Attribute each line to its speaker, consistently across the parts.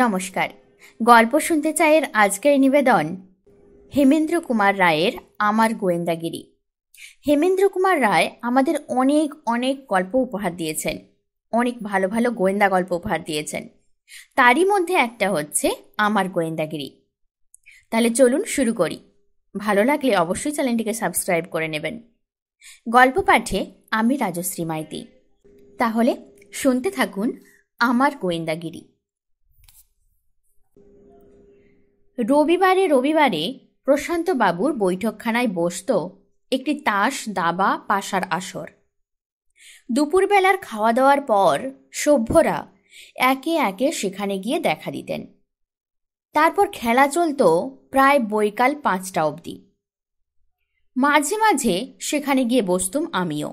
Speaker 1: নমস্কার গল্প শুনতে চাই এর আজকের নিবেদন হেমেন্দ্র কুমার রায়ের আমার গোয়েন্দাগিরি হেমেন্দ্র কুমার রায় আমাদের অনেক অনেক গল্প উপহার দিয়েছেন অনেক ভালো ভালো গোয়েন্দা গল্প উপহার দিয়েছেন তারই মধ্যে একটা হচ্ছে আমার গোয়েন্দাগিরি তাহলে চলুন শুরু করি ভালো লাগলে অবশ্যই চ্যানেলটিকে সাবস্ক্রাইব করে নেবেন গল্প পাঠে আমি রাজশ্রী মাইতি তাহলে শুনতে থাকুন আমার গোয়েন্দাগিরি রবিবারে রবিবারে প্রশান্তবাবুর বৈঠকখানায় বসত একটি তাস দাবা পাশার আসর দুপুরবেলার খাওয়া দাওয়ার পর সভ্যরা একে একে সেখানে গিয়ে দেখা দিতেন তারপর খেলা চলত প্রায় বৈকাল পাঁচটা অবধি মাঝে মাঝে সেখানে গিয়ে বসতুম আমিও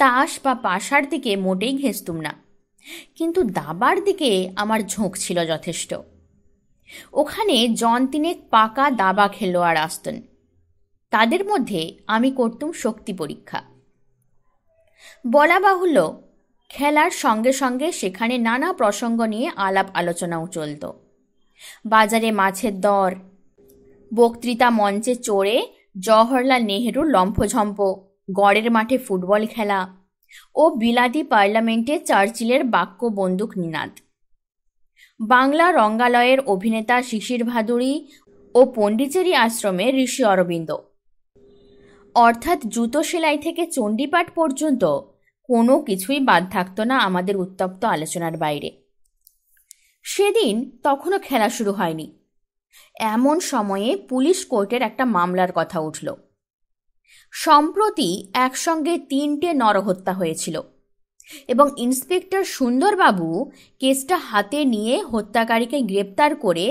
Speaker 1: তাস বা পাশার দিকে মোটেই ঘেঁচতুম না কিন্তু দাবার দিকে আমার ঝোঁক ছিল যথেষ্ট ওখানে জন তিনেক পাকা দাবা খেলোয়াড় আসতেন তাদের মধ্যে আমি করতুম শক্তি পরীক্ষা বলা বাহুল্য খেলার সঙ্গে সঙ্গে সেখানে নানা প্রসঙ্গ নিয়ে আলাপ আলোচনাও চলত বাজারে মাছের দর বক্তৃতা মঞ্চে চড়ে জওহরলাল নেহরুর লম্ফঝম্প গড়ের মাঠে ফুটবল খেলা ও বিলাতি পার্লামেন্টে চার্চিলের বাক্য বন্দুক নিনাদ বাংলা রঙ্গালয়ের অভিনেতা শিশির ভাদুড়ি ও পণ্ডিচেরি আশ্রমে ঋষি অরবিন্দ অর্থাৎ জুতো সেলাই থেকে চণ্ডীপাঠ পর্যন্ত কোনো কিছুই বাদ থাকত না আমাদের উত্তপ্ত আলোচনার বাইরে সেদিন তখনও খেলা শুরু হয়নি এমন সময়ে পুলিশ কোর্টের একটা মামলার কথা উঠল সম্প্রতি একসঙ্গে তিনটে নরহত্যা হয়েছিল এবং ইন্সপেক্টর সুন্দরবাবু কেসটা হাতে নিয়ে হত্যাকারীকে গ্রেপ্তার করে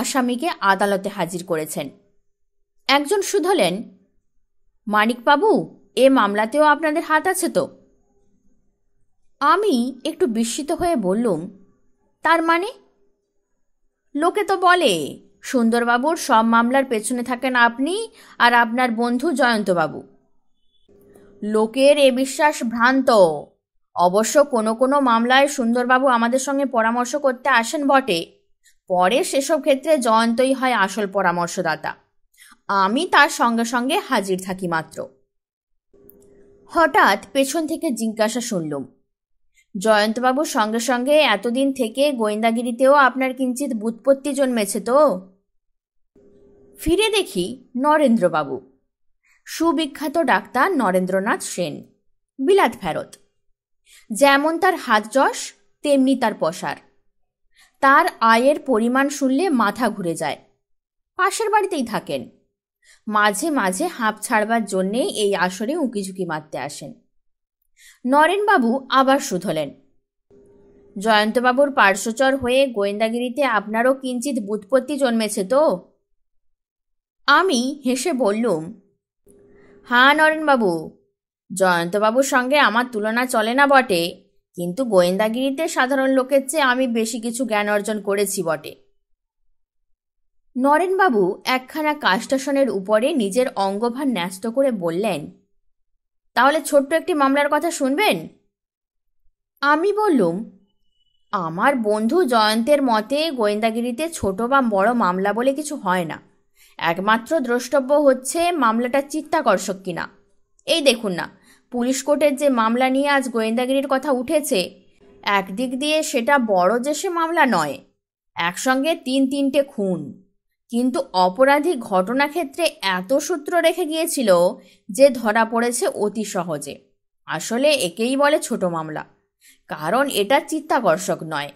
Speaker 1: আসামিকে আদালতে হাজির করেছেন একজন শুধলেন মানিকবাবু এ মামলাতেও আপনাদের হাত আছে তো আমি একটু বিস্মিত হয়ে বললুম তার মানে লোকে তো বলে সুন্দরবাবুর সব মামলার পেছনে থাকেন আপনি আর আপনার বন্ধু জয়ন্তবাবু লোকের এ বিশ্বাস ভ্রান্ত অবশ্য কোনো কোনো মামলায় সুন্দরবাবু আমাদের সঙ্গে পরামর্শ করতে আসেন বটে পরে সেসব ক্ষেত্রে জয়ন্তই হয় আসল পরামর্শদাতা আমি তার সঙ্গে সঙ্গে হাজির থাকি মাত্র হঠাৎ পেছন থেকে জিজ্ঞাসা শুনলুম জয়ন্তবাবুর সঙ্গে সঙ্গে এতদিন থেকে গোয়েন্দাগিরিতেও আপনার কিঞ্চিত বুৎপত্তি জন্মেছে তো ফিরে দেখি নরেন্দ্রবাবু সুবিখ্যাত ডাক্তার নরেন্দ্রনাথ সেন বিলাত ফেরত যেমন তার হাত যশ তেমনি তার পসার তার আয়ের পরিমাণ শুনলে মাথা ঘুরে যায় পাশের বাড়িতেই থাকেন মাঝে মাঝে হাঁপ ছাড়বার জন্যে এই আসরে উঁকিঝুঁকি মারতে আসেন নরেনবাবু আবার শুধলেন জয়ন্তবাবুর পার্শ্বচর হয়ে গোয়েন্দাগিরিতে আপনারও কিঞ্চিত বুৎপত্তি জন্মেছে তো আমি হেসে বললুম হ্যাঁ নরেনবাবু জয়ন্তবাবুর সঙ্গে আমার তুলনা চলে না বটে কিন্তু গোয়েন্দাগিরিতে সাধারণ লোকের চেয়ে আমি বেশি কিছু জ্ঞান অর্জন করেছি বটে নরেনবাবু একখানা কাস্টাসনের উপরে নিজের অঙ্গভার ন্যস্ত করে বললেন তাহলে ছোট্ট একটি মামলার কথা শুনবেন আমি বললুম আমার বন্ধু জয়ন্তের মতে গোয়েন্দাগিরিতে ছোট বা বড় মামলা বলে কিছু হয় না একমাত্র দ্রষ্টব্য হচ্ছে মামলাটা চিত্তাকর্ষক কিনা এই দেখুন না পুলিশ কোর্টের যে মামলা নিয়ে আজ গোয়েন্দাগিরির কথা উঠেছে একদিক দিয়ে সেটা বড় সে মামলা নয় একসঙ্গে তিন তিনটে খুন কিন্তু অপরাধী ঘটনাক্ষেত্রে এত সূত্র রেখে গিয়েছিল যে ধরা পড়েছে অতি সহজে আসলে একেই বলে ছোট মামলা কারণ এটা চিত্তাকর্ষক নয়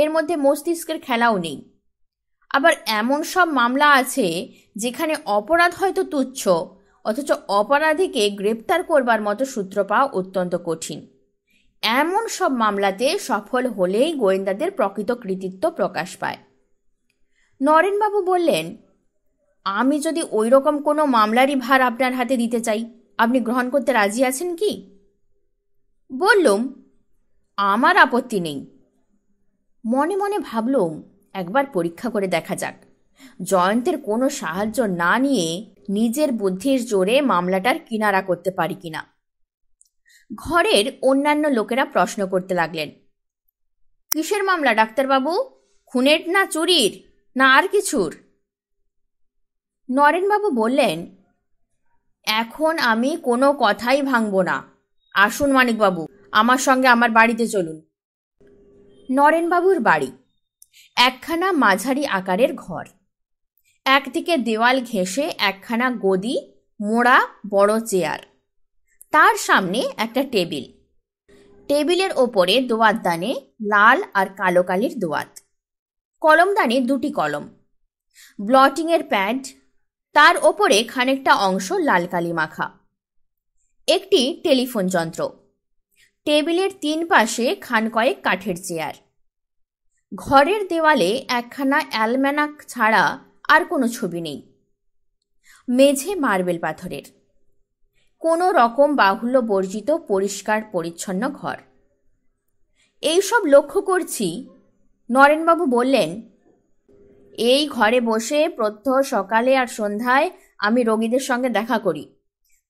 Speaker 1: এর মধ্যে মস্তিষ্কের খেলাও নেই আবার এমন সব মামলা আছে যেখানে অপরাধ হয়তো তুচ্ছ অথচ অপরাধীকে গ্রেপ্তার করবার মতো সূত্র পাওয়া অত্যন্ত কঠিন এমন সব মামলাতে সফল হলেই গোয়েন্দাদের প্রকৃত কৃতিত্ব প্রকাশ পায় নরেনবাবু বললেন আমি যদি ওই রকম কোনো মামলারই ভার আপনার হাতে দিতে চাই আপনি গ্রহণ করতে রাজি আছেন কি বললুম আমার আপত্তি নেই মনে মনে ভাবলুম একবার পরীক্ষা করে দেখা যাক জয়ন্তের কোনো সাহায্য না নিয়ে নিজের বুদ্ধির জোরে মামলাটার কিনারা করতে পারি কিনা ঘরের অন্যান্য লোকেরা প্রশ্ন করতে লাগলেন কিসের মামলা ডাক্তারবাবু খুনের না চুরির না আর কিছুর নরেনবাবু বললেন এখন আমি কোনো কথাই ভাঙব না আসুন মানিকবাবু আমার সঙ্গে আমার বাড়িতে চলুন নরেনবাবুর বাড়ি একখানা মাঝারি আকারের ঘর একদিকে দেওয়াল ঘেঁষে একখানা গদি মোড়া বড় চেয়ার তার সামনে একটা টেবিল টেবিলের ওপরে দোয়াতদানে লাল আর কালো কালির দোয়াত কলমদানে দুটি কলম ব্লটিংয়ের প্যাড তার ওপরে খানিকটা অংশ লাল কালি মাখা একটি টেলিফোন যন্ত্র টেবিলের তিন পাশে খান কয়েক কাঠের চেয়ার ঘরের দেওয়ালে একখানা অ্যালম্যানাক ছাড়া আর কোনো ছবি নেই মেঝে মার্বেল পাথরের কোনো রকম বাহুল্য বর্জিত পরিষ্কার পরিচ্ছন্ন ঘর এইসব লক্ষ্য করছি নরেনবাবু বললেন এই ঘরে বসে প্রত্যহ সকালে আর সন্ধ্যায় আমি রোগীদের সঙ্গে দেখা করি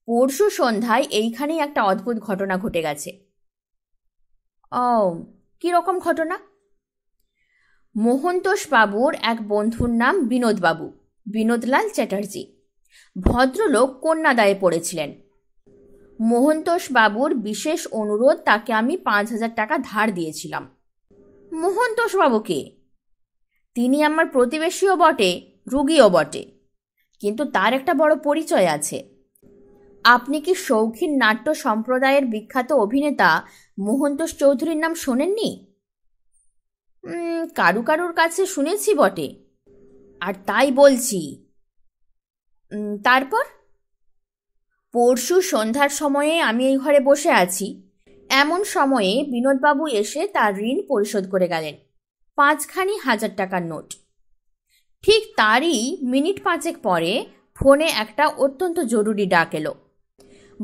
Speaker 1: পরশু সন্ধ্যায় এইখানেই একটা অদ্ভুত ঘটনা ঘটে গেছে ও কীরকম ঘটনা বাবুর এক বন্ধুর নাম বিনোদবাবু বিনোদলাল চ্যাটার্জি ভদ্রলোক কন্যাদায়ে পড়েছিলেন বাবুর বিশেষ অনুরোধ তাকে আমি পাঁচ হাজার টাকা ধার দিয়েছিলাম বাবুকে তিনি আমার প্রতিবেশীও বটে রুগীও বটে কিন্তু তার একটা বড় পরিচয় আছে আপনি কি শৌখিন নাট্য সম্প্রদায়ের বিখ্যাত অভিনেতা মোহনতোষ চৌধুরীর নাম শোনেননি কারু কারুর কাছে শুনেছি বটে আর তাই বলছি তারপর পরশু সন্ধ্যার সময়ে আমি এই ঘরে বসে আছি এমন সময়ে বিনোদবাবু এসে তার ঋণ পরিশোধ করে গেলেন পাঁচখানি হাজার টাকার নোট ঠিক তারই মিনিট পাঁচেক পরে ফোনে একটা অত্যন্ত জরুরি ডাক এলো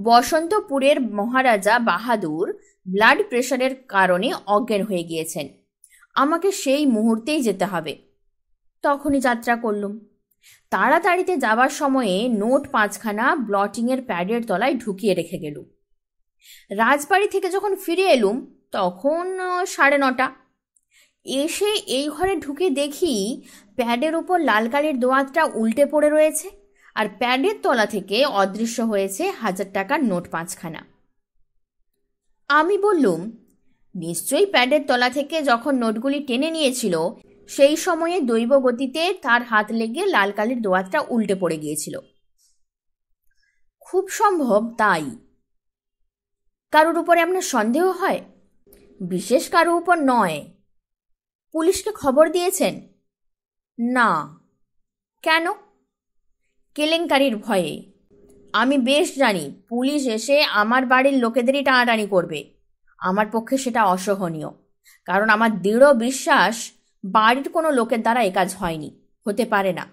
Speaker 1: বসন্তপুরের মহারাজা বাহাদুর ব্লাড প্রেশারের কারণে অজ্ঞান হয়ে গিয়েছেন আমাকে সেই মুহূর্তেই যেতে হবে তখনই যাত্রা করলুম তাড়াতাড়িতে যাবার সময়ে নোট পাঁচখানা ব্লটিংয়ের প্যাডের তলায় ঢুকিয়ে রেখে গেলুম রাজবাড়ি থেকে যখন ফিরে এলুম তখন সাড়ে নটা এসে এই ঘরে ঢুকে দেখি প্যাডের ওপর লাল কালির দোয়াতটা উল্টে পড়ে রয়েছে আর প্যাডের তলা থেকে অদৃশ্য হয়েছে হাজার টাকার নোট পাঁচখানা আমি বললুম নিশ্চয়ই প্যাডের তলা থেকে যখন নোটগুলি টেনে নিয়েছিল সেই সময়ে দৈব গতিতে তার হাত লেগে লাল কালির দোয়াতটা উল্টে পড়ে গিয়েছিল খুব সম্ভব তাই কারোর উপরে আপনার সন্দেহ হয় বিশেষ কারো উপর নয় পুলিশকে খবর দিয়েছেন না কেন কেলেঙ্কারির ভয়ে আমি বেশ জানি পুলিশ এসে আমার বাড়ির লোকেদেরই টানাটানি করবে আমার পক্ষে সেটা অসহনীয় কারণ আমার দৃঢ় বিশ্বাস বাড়ির কোনো লোকের দ্বারা একাজ হয়নি হতে পারে না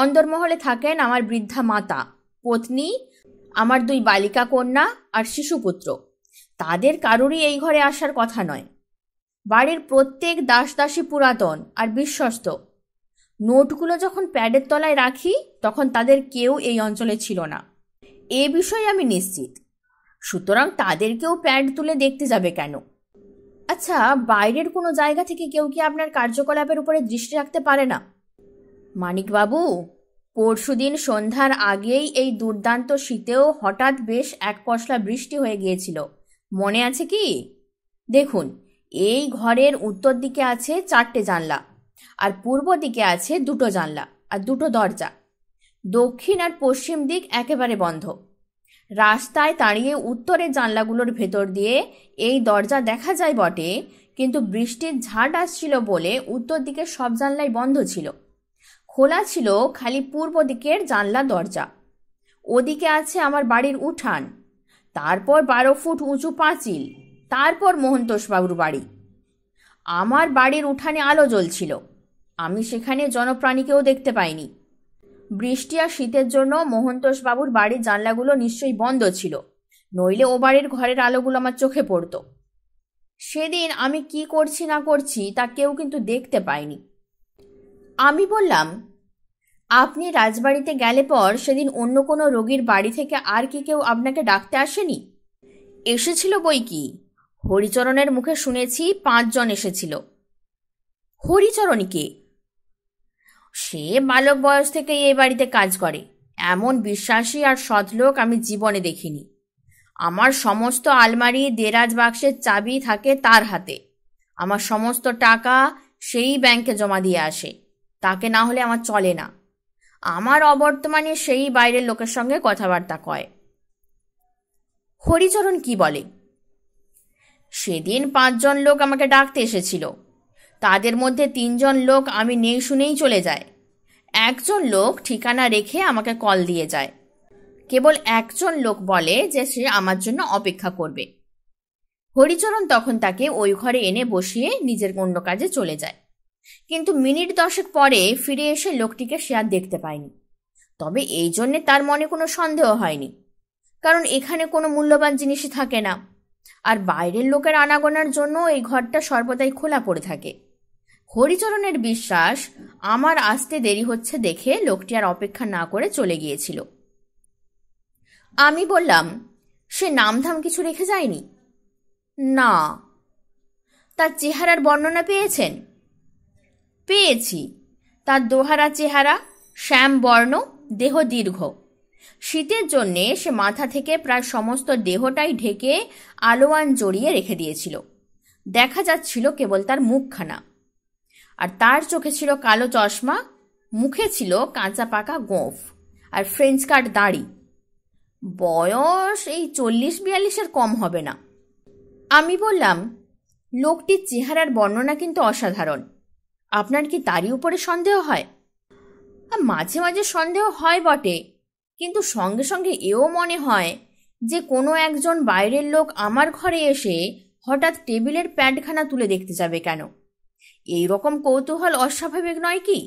Speaker 1: অন্দরমহলে থাকেন আমার বৃদ্ধা মাতা পত্নী আমার দুই বালিকা কন্যা আর শিশুপুত্র তাদের কারোরই এই ঘরে আসার কথা নয় বাড়ির প্রত্যেক দাস দাসী পুরাতন আর বিশ্বস্ত নোটগুলো যখন প্যাডের তলায় রাখি তখন তাদের কেউ এই অঞ্চলে ছিল না এ বিষয়ে আমি নিশ্চিত সুতরাং তাদেরকেও প্যান্ট তুলে দেখতে যাবে কেন আচ্ছা বাইরের কোনো জায়গা থেকে কেউ কি আপনার কার্যকলাপের উপরে দৃষ্টি রাখতে পারে না মানিকবাবু পরশুদিন সন্ধ্যার আগেই এই দুর্দান্ত শীতেও হঠাৎ বেশ এক পশলা বৃষ্টি হয়ে গিয়েছিল মনে আছে কি দেখুন এই ঘরের উত্তর দিকে আছে চারটে জানলা আর পূর্ব দিকে আছে দুটো জানলা আর দুটো দরজা দক্ষিণ আর পশ্চিম দিক একেবারে বন্ধ রাস্তায় দাঁড়িয়ে উত্তরের জানলাগুলোর ভেতর দিয়ে এই দরজা দেখা যায় বটে কিন্তু বৃষ্টির ঝাড় আসছিল বলে উত্তর দিকের সব জানলাই বন্ধ ছিল খোলা ছিল খালি পূর্ব দিকের জানলা দরজা ওদিকে আছে আমার বাড়ির উঠান তারপর বারো ফুট উঁচু পাঁচিল তারপর মোহন্তোষবাবুর বাড়ি আমার বাড়ির উঠানে আলো জ্বলছিল আমি সেখানে জনপ্রাণীকেও দেখতে পাইনি বৃষ্টি আর শীতের জন্য মোহনতোষবাবুর বাড়ির জানলাগুলো নিশ্চয়ই বন্ধ ছিল নইলে ও বাড়ির ঘরের আলোগুলো আমার চোখে পড়ত সেদিন আমি কি করছি না করছি তা কেউ কিন্তু দেখতে পায়নি আমি বললাম আপনি রাজবাড়িতে গেলে পর সেদিন অন্য কোনো রোগীর বাড়ি থেকে আর কি কেউ আপনাকে ডাকতে আসেনি এসেছিল বই কি হরিচরণের মুখে শুনেছি পাঁচজন এসেছিল কে সে বালক বয়স থেকেই এই বাড়িতে কাজ করে এমন বিশ্বাসী আর লোক আমি জীবনে দেখিনি আমার সমস্ত আলমারি দেরাজ বাক্সের চাবি থাকে তার হাতে আমার সমস্ত টাকা সেই ব্যাংকে জমা দিয়ে আসে তাকে না হলে আমার চলে না আমার অবর্তমানে সেই বাইরের লোকের সঙ্গে কথাবার্তা কয় হরিচরণ কি বলে সেদিন পাঁচজন লোক আমাকে ডাকতে এসেছিল তাদের মধ্যে তিনজন লোক আমি নেই শুনেই চলে যায় একজন লোক ঠিকানা রেখে আমাকে কল দিয়ে যায় কেবল একজন লোক বলে যে সে আমার জন্য অপেক্ষা করবে হরিচরণ তখন তাকে ওই ঘরে এনে বসিয়ে নিজের অন্য কাজে চলে যায় কিন্তু মিনিট দশেক পরে ফিরে এসে লোকটিকে সে আর দেখতে পায়নি তবে এই জন্যে তার মনে কোনো সন্দেহ হয়নি কারণ এখানে কোনো মূল্যবান জিনিসই থাকে না আর বাইরের লোকের আনাগোনার জন্য এই ঘরটা সর্বদাই খোলা পড়ে থাকে হরিচরণের বিশ্বাস আমার আসতে দেরি হচ্ছে দেখে লোকটি আর অপেক্ষা না করে চলে গিয়েছিল আমি বললাম সে নামধাম কিছু রেখে যায়নি না তার চেহারার বর্ণনা পেয়েছেন পেয়েছি তার দোহারা চেহারা শ্যাম বর্ণ দেহ দীর্ঘ শীতের জন্যে সে মাথা থেকে প্রায় সমস্ত দেহটাই ঢেকে আলোয়ান জড়িয়ে রেখে দিয়েছিল দেখা যাচ্ছিল কেবল তার মুখখানা আর তার চোখে ছিল কালো চশমা মুখে ছিল কাঁচা পাকা গোঁফ আর ফ্রেঞ্চ কাট দাড়ি বয়স এই চল্লিশ বিয়াল্লিশের কম হবে না আমি বললাম লোকটির চেহারার বর্ণনা কিন্তু অসাধারণ আপনার কি তারই উপরে সন্দেহ হয় মাঝে মাঝে সন্দেহ হয় বটে কিন্তু সঙ্গে সঙ্গে এও মনে হয় যে কোনো একজন বাইরের লোক আমার ঘরে এসে হঠাৎ টেবিলের প্যাডখানা তুলে দেখতে যাবে কেন এই রকম কৌতূহল অস্বাভাবিক নয় কি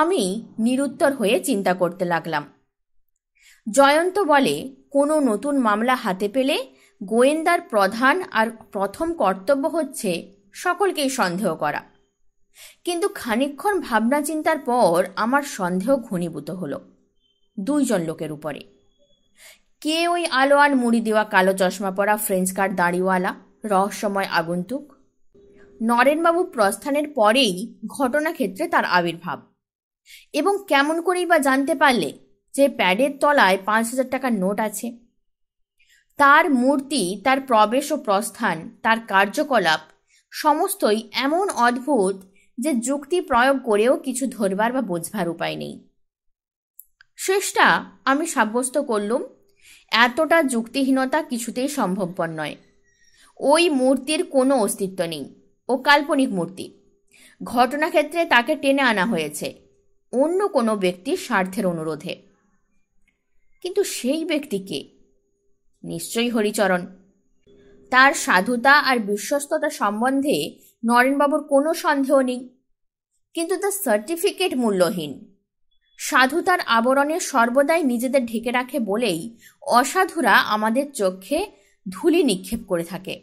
Speaker 1: আমি নিরুত্তর হয়ে চিন্তা করতে লাগলাম জয়ন্ত বলে কোনো নতুন মামলা হাতে পেলে গোয়েন্দার প্রধান আর প্রথম কর্তব্য হচ্ছে সকলকেই সন্দেহ করা কিন্তু খানিক্ষণ ভাবনা চিন্তার পর আমার সন্দেহ ঘনীভূত হল দুইজন লোকের উপরে কে ওই আলোয়ান মুড়ি দেওয়া কালো চশমা পরা ফ্রেঞ্চ কার্ড দাঁড়িওয়ালা রহস্যময় আগন্তুক নরেনবাবু প্রস্থানের পরেই ঘটনাক্ষেত্রে তার আবির্ভাব এবং কেমন করেই বা জানতে পারলে যে প্যাডের তলায় পাঁচ হাজার টাকার নোট আছে তার মূর্তি তার প্রবেশ ও প্রস্থান তার কার্যকলাপ সমস্তই এমন অদ্ভুত যে যুক্তি প্রয়োগ করেও কিছু ধরবার বা বোঝবার উপায় নেই শেষটা আমি সাব্যস্ত করলুম এতটা যুক্তিহীনতা কিছুতেই সম্ভবপর নয় ওই মূর্তির কোনো অস্তিত্ব নেই ও কাল্পনিক মূর্তি ঘটনাক্ষেত্রে তাকে টেনে আনা হয়েছে অন্য কোনো ব্যক্তির স্বার্থের অনুরোধে কিন্তু সেই ব্যক্তিকে নিশ্চয়ই হরিচরণ তার সাধুতা আর বিশ্বস্ততা সম্বন্ধে নরেনবাবুর কোনো সন্দেহ নেই কিন্তু তার সার্টিফিকেট মূল্যহীন সাধুতার আবরণে সর্বদাই নিজেদের ঢেকে রাখে বলেই অসাধুরা আমাদের চোখে ধুলি নিক্ষেপ করে থাকে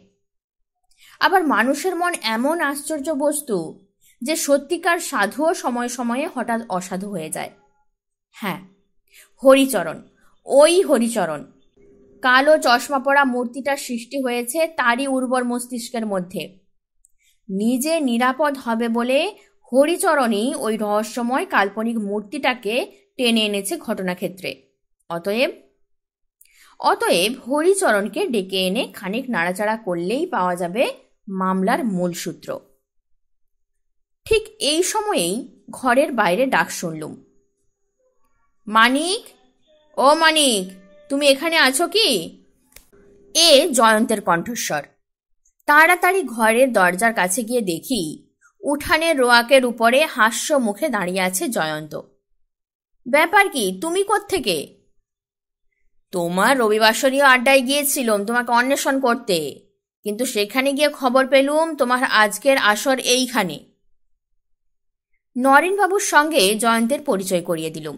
Speaker 1: আবার মানুষের মন এমন আশ্চর্য বস্তু যে সত্যিকার সাধুও সময় সময়ে হঠাৎ অসাধু হয়ে যায় হ্যাঁ হরিচরণ ওই হরিচরণ কালো চশমা পরা মূর্তিটার সৃষ্টি হয়েছে তারই উর্বর মস্তিষ্কের মধ্যে নিজে নিরাপদ হবে বলে হরিচরণই ওই রহস্যময় কাল্পনিক মূর্তিটাকে টেনে এনেছে ঘটনাক্ষেত্রে অতএব অতএব হরিচরণকে ডেকে এনে খানিক নাড়াচাড়া করলেই পাওয়া যাবে মামলার মূল সূত্র ঠিক এই সময়েই ঘরের বাইরে ডাক শুনলুম মানিক ও মানিক তুমি এখানে আছো কি এ জয়ন্তের কণ্ঠস্বর তাড়াতাড়ি ঘরের দরজার কাছে গিয়ে দেখি উঠানের রোয়াকের উপরে হাস্য মুখে দাঁড়িয়ে আছে জয়ন্ত ব্যাপার কি তুমি থেকে তোমার রবিবাসরীয় আড্ডায় গিয়েছিলাম তোমাকে অন্বেষণ করতে কিন্তু সেখানে গিয়ে খবর পেলুম তোমার আজকের আসর এইখানে নরেনবাবুর সঙ্গে জয়ন্তের পরিচয় করিয়ে দিলুম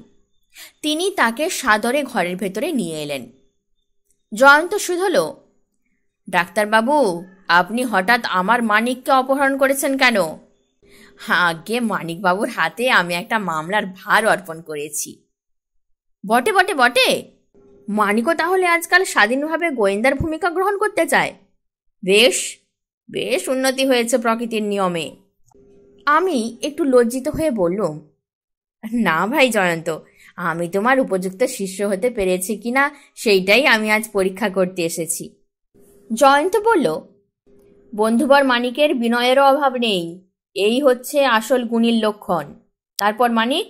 Speaker 1: তিনি তাকে সাদরে ঘরের ভেতরে নিয়ে এলেন জয়ন্ত শুধল ডাক্তারবাবু আপনি হঠাৎ আমার মানিককে অপহরণ করেছেন কেন আগে মানিকবাবুর হাতে আমি একটা মামলার ভার অর্পণ করেছি বটে বটে বটে মানিকও তাহলে আজকাল স্বাধীনভাবে গোয়েন্দার ভূমিকা গ্রহণ করতে চায় বেশ বেশ উন্নতি হয়েছে প্রকৃতির নিয়মে আমি একটু লজ্জিত হয়ে বললুম না ভাই জয়ন্ত আমি তোমার উপযুক্ত শিষ্য হতে পেরেছি কি না সেইটাই আমি আজ পরীক্ষা করতে এসেছি জয়ন্ত বলল বন্ধুবর মানিকের বিনয়েরও অভাব নেই এই হচ্ছে আসল গুণীর লক্ষণ তারপর মানিক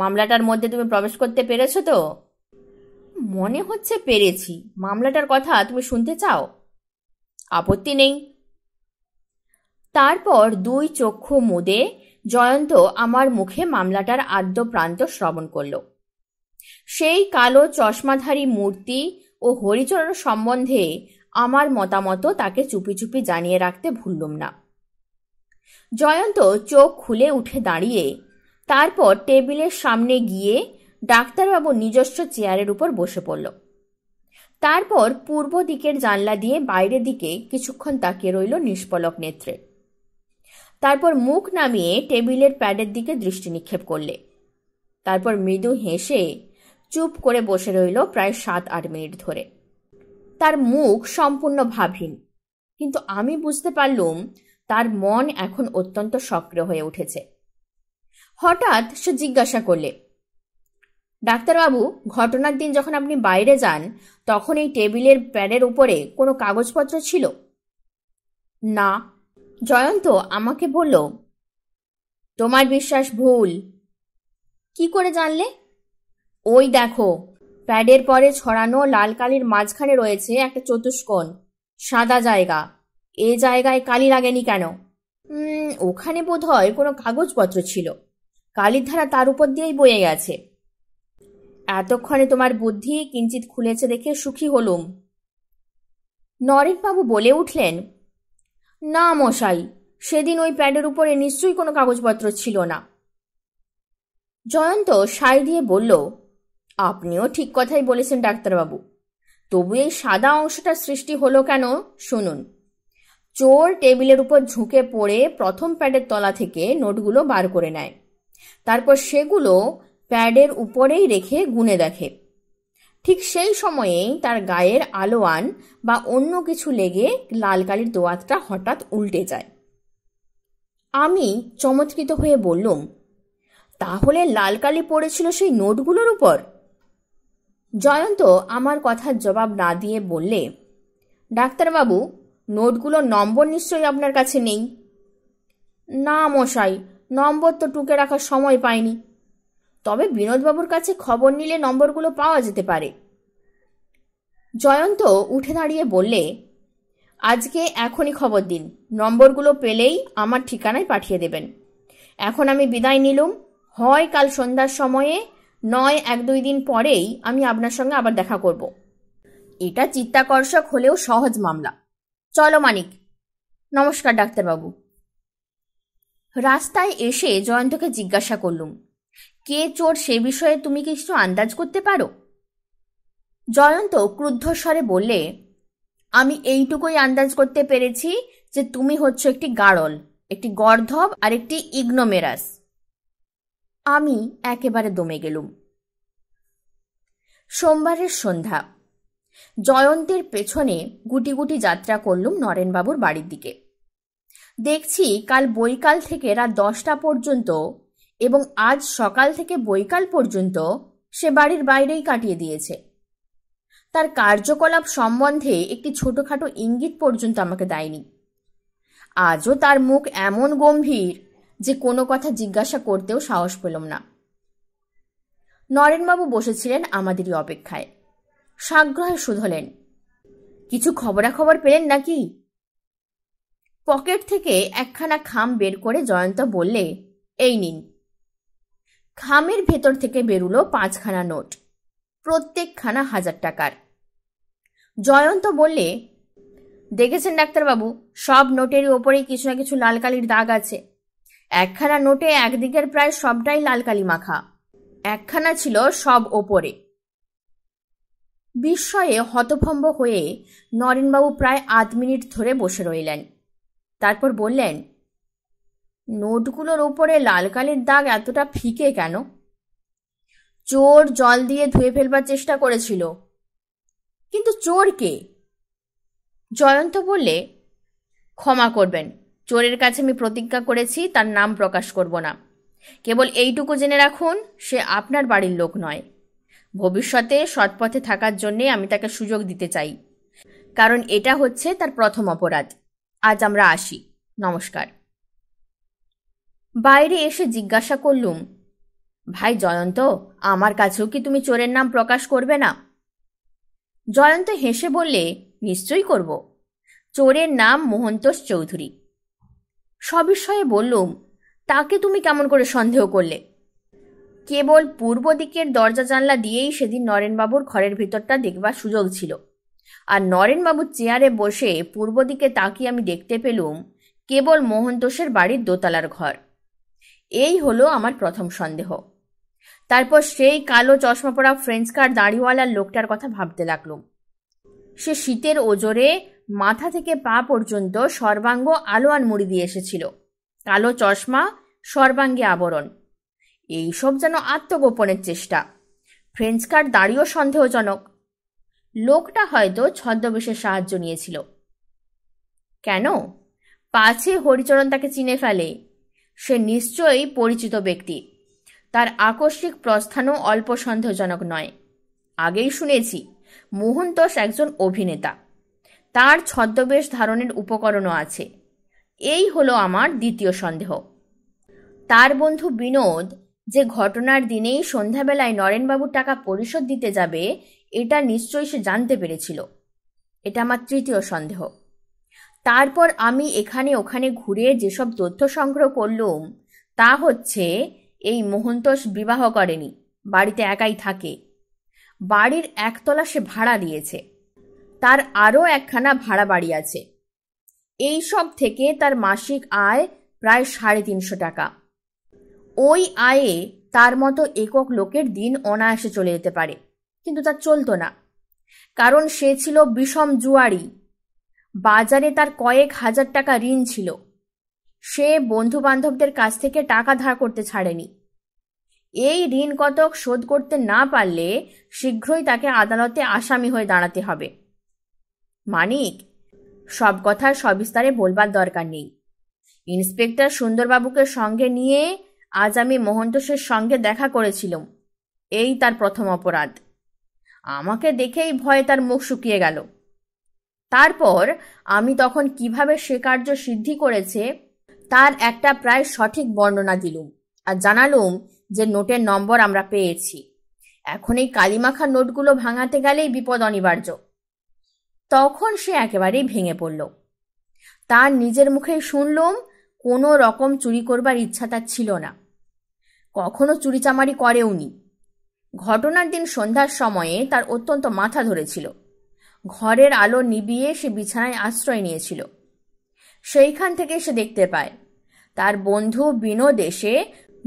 Speaker 1: মামলাটার মধ্যে তুমি প্রবেশ করতে পেরেছো তো মনে হচ্ছে পেরেছি মামলাটার কথা তুমি শুনতে চাও আপত্তি নেই তারপর দুই চক্ষু মুদে জয়ন্ত আমার মুখে মামলাটার আদ্য প্রান্ত শ্রবণ করল সেই কালো চশমাধারী মূর্তি ও হরিচরণ সম্বন্ধে আমার মতামত তাকে চুপি চুপি জানিয়ে রাখতে ভুললুম না জয়ন্ত চোখ খুলে উঠে দাঁড়িয়ে তারপর টেবিলের সামনে গিয়ে ডাক্তারবাবু নিজস্ব চেয়ারের উপর বসে পড়ল তারপর পূর্ব দিকের জানলা দিয়ে বাইরের দিকে কিছুক্ষণ তাকিয়ে রইল নিষ্পলক নেত্রে তারপর মুখ নামিয়ে টেবিলের প্যাডের দিকে দৃষ্টি নিক্ষেপ করলে তারপর মৃদু হেসে চুপ করে বসে রইল প্রায় সাত আট মিনিট ধরে তার মুখ সম্পূর্ণ ভাবহীন কিন্তু আমি বুঝতে পারলুম তার মন এখন অত্যন্ত সক্রিয় হয়ে উঠেছে হঠাৎ সে জিজ্ঞাসা করলে ডাক্তারবাবু ঘটনার দিন যখন আপনি বাইরে যান তখন এই টেবিলের প্যাডের উপরে কোনো কাগজপত্র ছিল না জয়ন্ত আমাকে বলল তোমার বিশ্বাস ভুল কি করে জানলে ওই দেখো প্যাডের পরে ছড়ানো লাল কালির মাঝখানে রয়েছে একটা চতুষ্কোণ সাদা জায়গা এ জায়গায় কালি লাগেনি কেন ওখানে বোধ হয় কোনো কাগজপত্র ছিল কালির ধারা তার উপর দিয়েই বয়ে গেছে এতক্ষণে তোমার বুদ্ধি কিঞ্চিত খুলেছে দেখে সুখী হলুম নরেনবাবু বলে উঠলেন না মশাই সেদিন ওই প্যাডের উপরে নিশ্চয়ই কোনো কাগজপত্র ছিল না জয়ন্ত সাই দিয়ে বলল আপনিও ঠিক কথাই বলেছেন ডাক্তারবাবু তবু এই সাদা অংশটা সৃষ্টি হলো কেন শুনুন চোর টেবিলের উপর ঝুঁকে পড়ে প্রথম প্যাডের তলা থেকে নোটগুলো বার করে নেয় তারপর সেগুলো প্যাডের উপরেই রেখে গুনে দেখে ঠিক সেই সময়েই তার গায়ের আলোয়ান বা অন্য কিছু লেগে লাল কালির দোয়াতটা হঠাৎ উল্টে যায় আমি চমৎকৃত হয়ে বললুম তাহলে লাল কালি পড়েছিল সেই নোটগুলোর উপর জয়ন্ত আমার কথার জবাব না দিয়ে বললে ডাক্তারবাবু নোটগুলোর নম্বর নিশ্চয়ই আপনার কাছে নেই না মশাই নম্বর তো টুকে রাখার সময় পাইনি তবে বিনোদবাবুর কাছে খবর নিলে নম্বরগুলো পাওয়া যেতে পারে জয়ন্ত উঠে দাঁড়িয়ে বললে আজকে এখনই খবর দিন নম্বরগুলো পেলেই আমার ঠিকানায় পাঠিয়ে দেবেন এখন আমি বিদায় নিলুম হয় কাল সন্ধ্যার সময়ে নয় এক দুই দিন পরেই আমি আপনার সঙ্গে আবার দেখা করব এটা চিত্তাকর্ষক হলেও সহজ মামলা চলো মানিক নমস্কার ডাক্তারবাবু রাস্তায় এসে জয়ন্তকে জিজ্ঞাসা করলুম কে চোর সে বিষয়ে তুমি কিছু আন্দাজ করতে পারো জয়ন্ত ক্রুদ্ধস্বরে বললে আমি এইটুকুই আন্দাজ করতে পেরেছি যে তুমি হচ্ছ একটি গাড়ল একটি গর্ধব আর একটি ইগনোমেরাস আমি একেবারে দমে গেলুম সোমবারের সন্ধ্যা জয়ন্তের পেছনে গুটি গুটি যাত্রা করলুম নরেনবাবুর বাড়ির দিকে দেখছি কাল বৈকাল থেকে রাত দশটা পর্যন্ত এবং আজ সকাল থেকে বৈকাল পর্যন্ত সে বাড়ির বাইরেই কাটিয়ে দিয়েছে তার কার্যকলাপ সম্বন্ধে একটি ছোটোখাটো ইঙ্গিত পর্যন্ত আমাকে দেয়নি আজও তার মুখ এমন গম্ভীর যে কোনো কথা জিজ্ঞাসা করতেও সাহস পেলাম না নরেনবাবু বসেছিলেন আমাদেরই অপেক্ষায় সাগ্রহে শুধলেন কিছু খবরাখবর পেলেন নাকি পকেট থেকে একখানা খাম বের করে জয়ন্ত বললে এই নিন খামের ভেতর থেকে বেরুলো পাঁচখানা নোট প্রত্যেকখানা হাজার টাকার জয়ন্ত বললে দেখেছেন ডাক্তারবাবু সব নোটের ওপরেই কিছু না কিছু লাল কালির দাগ আছে একখানা নোটে একদিকের প্রায় সবটাই লাল কালি মাখা একখানা ছিল সব ওপরে বিস্ময়ে হতভম্ব হয়ে নরেনবাবু প্রায় আধ মিনিট ধরে বসে রইলেন তারপর বললেন নোটগুলোর ওপরে লাল কালির দাগ এতটা ফিকে কেন চোর জল দিয়ে ধুয়ে ফেলবার চেষ্টা করেছিল কিন্তু চোর কে জয়ন্ত বললে ক্ষমা করবেন চোরের কাছে আমি প্রতিজ্ঞা করেছি তার নাম প্রকাশ করব না কেবল এইটুকু জেনে রাখুন সে আপনার বাড়ির লোক নয় ভবিষ্যতে সৎপথে থাকার জন্যে আমি তাকে সুযোগ দিতে চাই কারণ এটা হচ্ছে তার প্রথম অপরাধ আজ আমরা আসি নমস্কার বাইরে এসে জিজ্ঞাসা করলুম ভাই জয়ন্ত আমার কাছেও কি তুমি চোরের নাম প্রকাশ করবে না জয়ন্ত হেসে বললে নিশ্চয়ই করব চোরের নাম মোহন্তোষ চৌধুরী সবিস্ময়ে বললুম তাকে তুমি কেমন করে সন্দেহ করলে কেবল পূর্ব দিকের দরজা জানলা দিয়েই সেদিন নরেনবাবুর ঘরের ভিতরটা দেখবার সুযোগ ছিল আর নরেনবাবুর চেয়ারে বসে পূর্ব দিকে তাকিয়ে আমি দেখতে পেলুম কেবল মোহন্তোষের বাড়ির দোতলার ঘর এই হলো আমার প্রথম সন্দেহ তারপর সেই কালো চশমা পরা কার দাড়িওয়ালার লোকটার কথা ভাবতে লাগলুম সে শীতের ওজরে মাথা থেকে পা পর্যন্ত সর্বাঙ্গ আলোয়ান মুড়ি দিয়ে এসেছিল কালো চশমা সর্বাঙ্গে আবরণ এইসব যেন আত্মগোপনের চেষ্টা কার দাড়িও সন্দেহজনক লোকটা হয়তো ছদ্মবেশের সাহায্য নিয়েছিল কেন পাছে হরিচরণ তাকে চিনে ফেলে সে নিশ্চয়ই পরিচিত ব্যক্তি তার আকস্মিক প্রস্থানও অল্প সন্দেহজনক নয় আগেই শুনেছি মোহন দোষ একজন অভিনেতা তার ছদ্মবেশ ধারণের উপকরণও আছে এই হলো আমার দ্বিতীয় সন্দেহ তার বন্ধু বিনোদ যে ঘটনার দিনেই সন্ধ্যাবেলায় নরেনবাবুর টাকা পরিশোধ দিতে যাবে এটা নিশ্চয়ই সে জানতে পেরেছিল এটা আমার তৃতীয় সন্দেহ তারপর আমি এখানে ওখানে ঘুরে যেসব তথ্য সংগ্রহ করলুম তা হচ্ছে এই মোহন্তোষ বিবাহ করেনি বাড়িতে একাই থাকে বাড়ির একতলা সে ভাড়া দিয়েছে তার আরও একখানা ভাড়া বাড়ি আছে এই সব থেকে তার মাসিক আয় প্রায় সাড়ে তিনশো টাকা ওই আয়ে তার মতো একক লোকের দিন অনায়াসে চলে যেতে পারে কিন্তু তা চলতো না কারণ সে ছিল বিষম জুয়ারি বাজারে তার কয়েক হাজার টাকা ঋণ ছিল সে বন্ধুবান্ধবদের কাছ থেকে টাকা ধার করতে ছাড়েনি এই ঋণ কতক শোধ করতে না পারলে শীঘ্রই তাকে আদালতে আসামি হয়ে দাঁড়াতে হবে মানিক সব কথা সবিস্তারে বলবার দরকার নেই ইন্সপেক্টর সুন্দরবাবুকে সঙ্গে নিয়ে আজ আমি মহন্তোষের সঙ্গে দেখা করেছিলাম এই তার প্রথম অপরাধ আমাকে দেখেই ভয়ে তার মুখ শুকিয়ে গেল তারপর আমি তখন কিভাবে সে কার্য সিদ্ধি করেছে তার একটা প্রায় সঠিক বর্ণনা দিলুম আর জানালুম যে নোটের নম্বর আমরা পেয়েছি এখন এই কালিমাখা নোটগুলো ভাঙাতে গেলেই বিপদ অনিবার্য তখন সে একেবারেই ভেঙে পড়ল তার নিজের মুখে শুনলুম কোনো রকম চুরি করবার ইচ্ছা তার ছিল না কখনো চুরিচামারি করেওনি ঘটনার দিন সন্ধ্যার সময়ে তার অত্যন্ত মাথা ধরেছিল ঘরের আলো নিবিয়ে সে বিছানায় আশ্রয় নিয়েছিল সেইখান থেকে সে দেখতে পায় তার বন্ধু বিনোদ এসে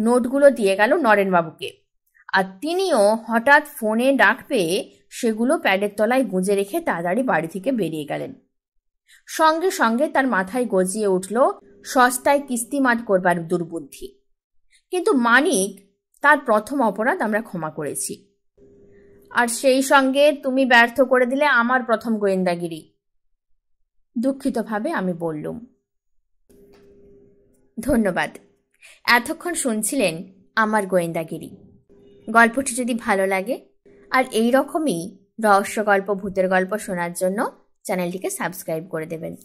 Speaker 1: নোটগুলো দিয়ে গেল নরেনবাবুকে আর তিনিও হঠাৎ ফোনে ডাক পেয়ে সেগুলো প্যাডের তলায় গুঁজে রেখে তাড়াতাড়ি বাড়ি থেকে বেরিয়ে গেলেন সঙ্গে সঙ্গে তার মাথায় গজিয়ে উঠল সস্তায় কিস্তিমাত করবার দুর্বুদ্ধি কিন্তু মানিক তার প্রথম অপরাধ আমরা ক্ষমা করেছি আর সেই সঙ্গে তুমি ব্যর্থ করে দিলে আমার প্রথম গোয়েন্দাগিরি দুঃখিতভাবে আমি বললুম ধন্যবাদ এতক্ষণ শুনছিলেন আমার গোয়েন্দাগিরি গল্পটি যদি ভালো লাগে আর এই রকমই রহস্য গল্প ভূতের গল্প শোনার জন্য চ্যানেলটিকে সাবস্ক্রাইব করে দেবেন